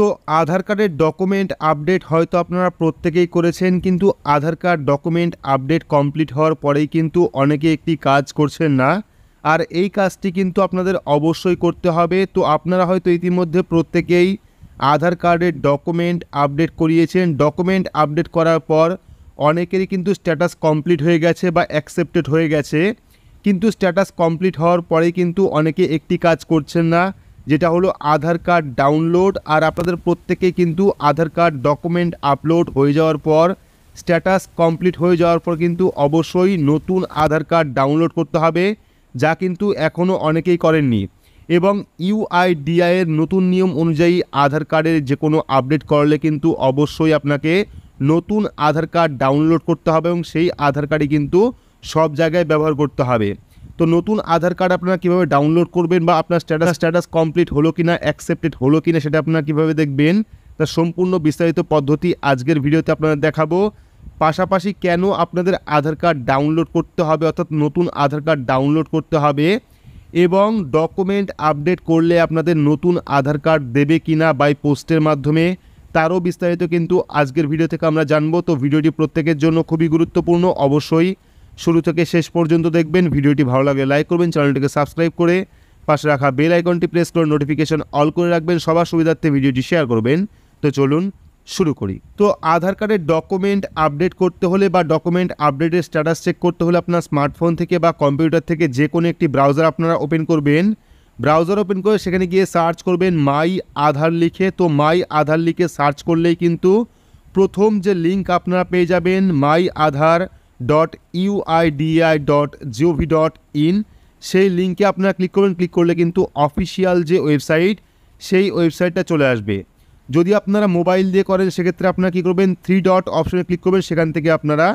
তো আধার কার্ডের document update হয়তো আপনারা প্রত্যেকেই করেছেন কিন্তু Aadhaar card document update complete হওয়ার পরেই কিন্তু অনেকে একটি কাজ করছেন না আর এই কাজটি কিন্তু আপনাদের অবশ্যই করতে হবে তো আপনারা হয়তো ইতিমধ্যে প্রত্যেকেই আধার কার্ডের ডকুমেন্ট আপডেট করিয়েছেন ডকুমেন্ট আপডেট করার পর অনেকেরই কিন্তু স্ট্যাটাস কমপ্লিট হয়ে গেছে বা অ্যাকসেপ্টেড হয়ে গেছে কিন্তু স্ট্যাটাস কমপ্লিট হওয়ার পরেই কিন্তু অনেকে একটি কাজ করছেন না যেটা হলো আধার কার্ড ডাউনলোড আর আপনাদের প্রত্যেকে কিন্তু আধার কার্ড ডকুমেন্ট আপলোড হয়ে যাওয়ার পর স্ট্যাটাস কমপ্লিট হয়ে যাওয়ার পর কিন্তু অবশ্যই নতুন আধার কার্ড ডাউনলোড করতে হবে যা কিন্তু এখনও অনেকেই করেননি এবং ইউআইডিআইয়ের নতুন নিয়ম অনুযায়ী আধার কার্ডের যে কোনো আপডেট করলে কিন্তু অবশ্যই আপনাকে নতুন আধার কার্ড ডাউনলোড করতে হবে এবং সেই আধার কার্ডই কিন্তু সব জায়গায় ব্যবহার করতে হবে তো নতুন আধার কার্ড আপনারা কীভাবে ডাউনলোড করবেন বা আপনার স্ট্যাটাস স্ট্যাটাস কমপ্লিট হলো কিনা অ্যাকসেপ্টেড হলো কিনা সেটা আপনারা কীভাবে দেখবেন তার সম্পূর্ণ বিস্তারিত পদ্ধতি আজকের ভিডিওতে আপনারা দেখাবো পাশাপাশি কেন আপনাদের আধার কার্ড ডাউনলোড করতে হবে অর্থাৎ নতুন আধার কার্ড ডাউনলোড করতে হবে এবং ডকুমেন্ট আপডেট করলে আপনাদের নতুন আধার কার্ড দেবে কিনা বাই পোস্টের মাধ্যমে তারও বিস্তারিত কিন্তু আজকের ভিডিও থেকে আমরা জানবো তো ভিডিওটি প্রত্যেকের জন্য খুবই গুরুত্বপূর্ণ অবশ্যই শুরু থেকে শেষ পর্যন্ত দেখবেন ভিডিওটি ভালো লাগলে লাইক করবেন চ্যানেলটিকে সাবস্ক্রাইব করে পাশে রাখা বেল আইকনটি প্রেস করে নোটিফিকেশন অল করে রাখবেন সবার সুবিধার্থে ভিডিওটি শেয়ার করবেন তো চলুন শুরু করি তো আধার কার্ডের ডকুমেন্ট আপডেট করতে হলে বা ডকুমেন্ট আপডেটের স্ট্যাটাস চেক করতে হলে আপনার স্মার্টফোন থেকে বা কম্পিউটার থেকে যে কোনো একটি ব্রাউজার আপনারা ওপেন করবেন ব্রাউজার ওপেন করে সেখানে গিয়ে সার্চ করবেন মাই আধার লিখে তো মাই আধার লিখে সার্চ করলেই কিন্তু প্রথম যে লিঙ্ক আপনারা পেয়ে যাবেন my Aadhaar dot UIDAI dot GOV dot in সেই লিঙ্কে আপনারা ক্লিক করবেন ক্লিক করলে কিন্তু অফিসিয়াল যে ওয়েবসাইট সেই ওয়েবসাইটটা চলে আসবে যদি আপনারা মোবাইল দিয়ে করেন সেক্ষেত্রে আপনারা কী করবেন থ্রি ডট অপশনে ক্লিক করবেন সেখান থেকে আপনারা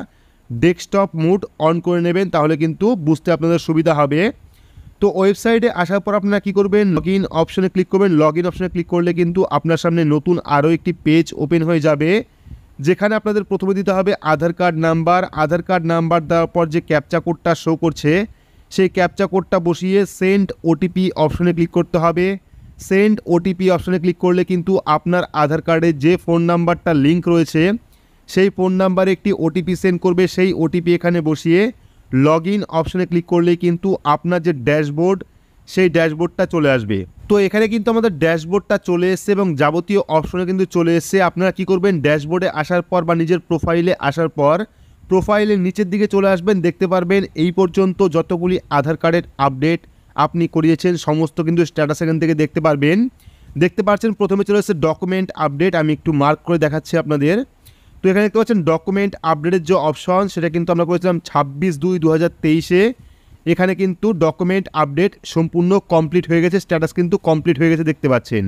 ডেস্কটপ মুড অন করে নেবেন তাহলে কিন্তু বুঝতে আপনাদের সুবিধা হবে তো ওয়েবসাইটে আসার পর আপনারা কী করবেন লগ ইন অপশনে ক্লিক করবেন লগ ইন অপশনে ক্লিক করলে কিন্তু আপনার সামনে নতুন আরও একটি পেজ ওপেন হয়ে যাবে যেখানে আপনাদের প্রথমে দিতে হবে Aadhaar card number Aadhaar card number দেওয়ার পর যে ক্যাপচা কোডটা শো করছে সেই ক্যাপচা কোডটা বসিয়ে সেন্ড ওটিপি অপশনে ক্লিক করতে হবে সেন্ড ওটিপি অপশনে ক্লিক করলে কিন্তু আপনার আধার কার্ডে যে ফোন নাম্বারটা লিঙ্ক রয়েছে সেই ফোন নাম্বারে একটি ওটিপি সেন্ড করবে সেই ওটিপি এখানে বসিয়ে লগ ইন অপশনে ক্লিক করলে কিন্তু আপনার যে ড্যাশবোর্ড সেই ড্যাশবোর্ডটা চলে আসবে তো এখানে কিন্তু আমাদের ড্যাশবোর্ডটা চলে এসছে এবং যাবতীয় অপশনে কিন্তু চলে এসছে আপনারা কি করবেন ড্যাশবোর্ডে আসার পর বা নিজের প্রোফাইলে আসার পর প্রোফাইলের নিচের দিকে চলে আসবেন দেখতে পারবেন এই পর্যন্ত যতগুলি আধার কার্ডের আপডেট আপনি করিয়েছেন সমস্ত কিন্তু স্ট্যাটাস এখান থেকে দেখতে পারবেন দেখতে পাচ্ছেন প্রথমে চলে এসেছে ডকুমেন্ট আপডেট আমি একটু মার্ক করে দেখাচ্ছি আপনাদের তো এখানে দেখতে পাচ্ছেন ডকুমেন্ট আপডেটের যে অপশন সেটা কিন্তু আমরা করেছিলাম ছাব্বিশ দুই দু হাজার তেইশে এখানে কিন্তু ডকুমেন্ট আপডেট সম্পূর্ণ কমপ্লিট হয়ে গেছে স্ট্যাটাস কিন্তু কমপ্লিট হয়ে গেছে দেখতে পাচ্ছেন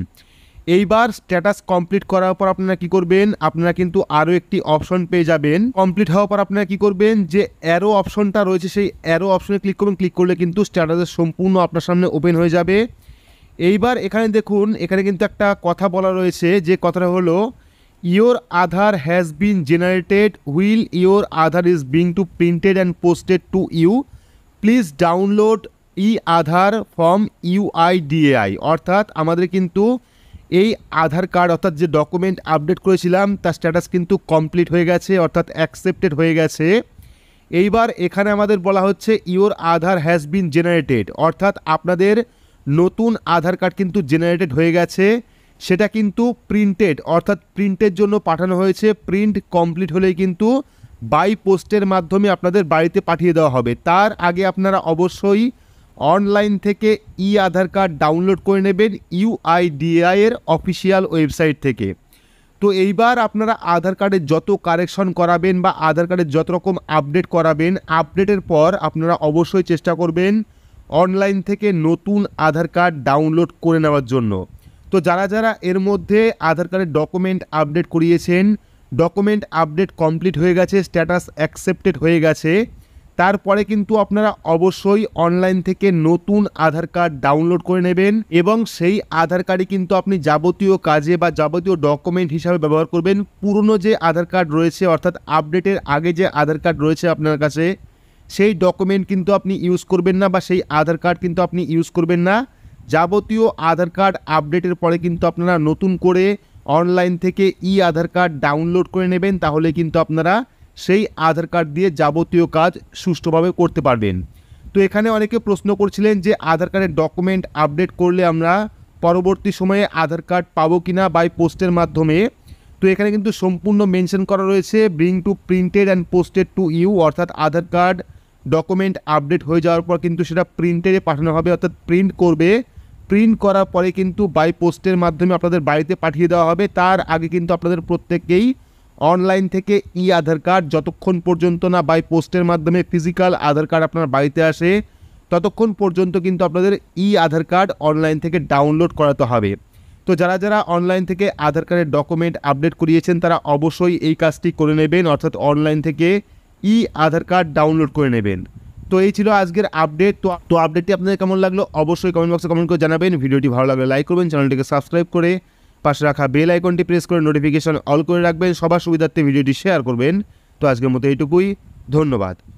এইবার স্ট্যাটাস কমপ্লিট করার পর আপনারা কি করবেন আপনারা কিন্তু আরও একটি অপশন পেয়ে যাবেন কমপ্লিট হওয়ার পর আপনারা কি করবেন যে অ্যারো অপশনটা রয়েছে সেই অ্যারো অপশনে ক্লিক করবেন ক্লিক করলে কিন্তু স্ট্যাটাসের সম্পূর্ণ আপনার সামনে ওপেন হয়ে যাবে এইবার এখানে দেখুন এখানে কিন্তু একটা কথা বলা রয়েছে যে কথাটা হলো your Aadhaar has been generated while your Aadhaar is being to printed and posted to you please download e Aadhaar from UIDAI অর্থাৎ আমাদের কিন্তু এই আধার কার্ড অর্থাৎ যে ডকুমেন্ট আপডেট করেছিলাম তার স্ট্যাটাস কিন্তু কমপ্লিট হয়ে গেছে অর্থাৎ অ্যাকসেপ্টেড হয়ে গেছে এইবার এখানে আমাদের বলা হচ্ছে your Aadhaar has been generated অর্থাৎ আপনাদের নতুন আধার কার্ড কিন্তু জেনারেটেড হয়ে গেছে সেটা কিন্তু প্রিন্টেড অর্থাৎ প্রিন্টের জন্য পাঠানো হয়েছে প্রিন্ট কমপ্লিট হলেই কিন্তু বাই পোস্টের মাধ্যমে আপনাদের বাড়িতে পাঠিয়ে দেওয়া হবে তার আগে আপনারা অবশ্যই অনলাইন থেকে ই আধার কার্ড ডাউনলোড করে নেবেন ইউআইডিআই এর অফিসিয়াল ওয়েবসাইট থেকে তো এইবার আপনারা আধার কার্ডে যত কারেকশন করাবেন বা আধার কার্ডে যত রকম আপডেট করাবেন আপডেটের পর আপনারা অবশ্যই চেষ্টা করবেন অনলাইন থেকে নতুন আধার কার্ড ডাউনলোড করে নেওয়ার জন্য তো যারা যারা এর মধ্যে আধার কার্ডের ডকুমেন্ট আপডেট করিয়েছেন ডকুমেন্ট আপডেট কমপ্লিট হয়ে গেছে স্ট্যাটাস অ্যাকসেপ্টেড হয়ে গেছে তারপরে কিন্তু আপনারা অবশ্যই অনলাইন থেকে নতুন আধার কার্ড ডাউনলোড করে নেবেন এবং সেই আধার কার্ডে কিন্তু আপনি যাবতীয় কাজে বা যাবতীয় ডকুমেন্ট হিসাবে ব্যবহার করবেন পুরনো যে আধার কার্ড রয়েছে অর্থাৎ আপডেটের আগে যে আধার কার্ড রয়েছে আপনার কাছে সেই ডকুমেন্ট কিন্তু আপনি ইউজ করবেন না বা সেই আধার কার্ড কিন্তু আপনি ইউজ করবেন না যাবতীয় আধার কার্ড আপডেটের পরে কিন্তু আপনারা নতুন করে অনলাইন থেকে ই আধার কার্ড ডাউনলোড করে নেবেন তাহলে কিন্তু আপনারা সেই আধার কার্ড দিয়ে যাবতীয় কাজ সুষ্ঠুভাবে করতে পারবেন তো এখানে অনেকে প্রশ্ন করছিলেন যে আধার কার্ডের ডকুমেন্ট আপডেট করলে আমরা পরবর্তী সময়ে আধার কার্ড পাবো কি না বাই পোস্টের মাধ্যমে তো এখানে কিন্তু সম্পূর্ণ মেনশন করা রয়েছে ব্রিং to printed and posted to you অর্থাৎ আধার কার্ড ডকুমেন্ট আপডেট হয়ে যাওয়ার পর কিন্তু সেটা প্রিন্টেডে পাঠানো হবে অর্থাৎ প্রিন্ট করবে প্রিন্ট করার পরে কিন্তু বাই পোস্টের মাধ্যমে আপনাদের বাড়িতে পাঠিয়ে দেওয়া হবে তার আগে কিন্তু আপনাদের প্রত্যেককেই অনলাইন থেকে ই আধার কার্ড যতক্ষণ পর্যন্ত না বাই পোস্টের মাধ্যমে ফিজিক্যাল আধার কার্ড আপনার বাড়িতে আসে ততক্ষণ পর্যন্ত কিন্তু আপনাদের ই আধার কার্ড অনলাইন থেকে ডাউনলোড করাতে হবে তো যারা যারা অনলাইন থেকে আধার কার্ডের ডকুমেন্ট আপডেট করিয়েছেন তারা অবশ্যই এই কাজটি করে নেবেন অর্থাৎ অনলাইন থেকে ই আধার কার্ড ডাউনলোড করে নেবেন তো এই ছিল আজকের আপডেট তো তো আপডেটটি আপনাদের কেমন লাগলো অবশ্যই কমেন্ট বক্সে কমেন্ট করে জানাবেন ভিডিওটি ভালো লাগলে লাইক করবেন চ্যানেলটিকে সাবস্ক্রাইব করে পাশে রাখা বেল আইকনটি প্রেস করে নোটিফিকেশান অল করে রাখবেন সবার সুবিধার্থে ভিডিওটি শেয়ার করবেন তো আজকের মতো এইটুকুই ধন্যবাদ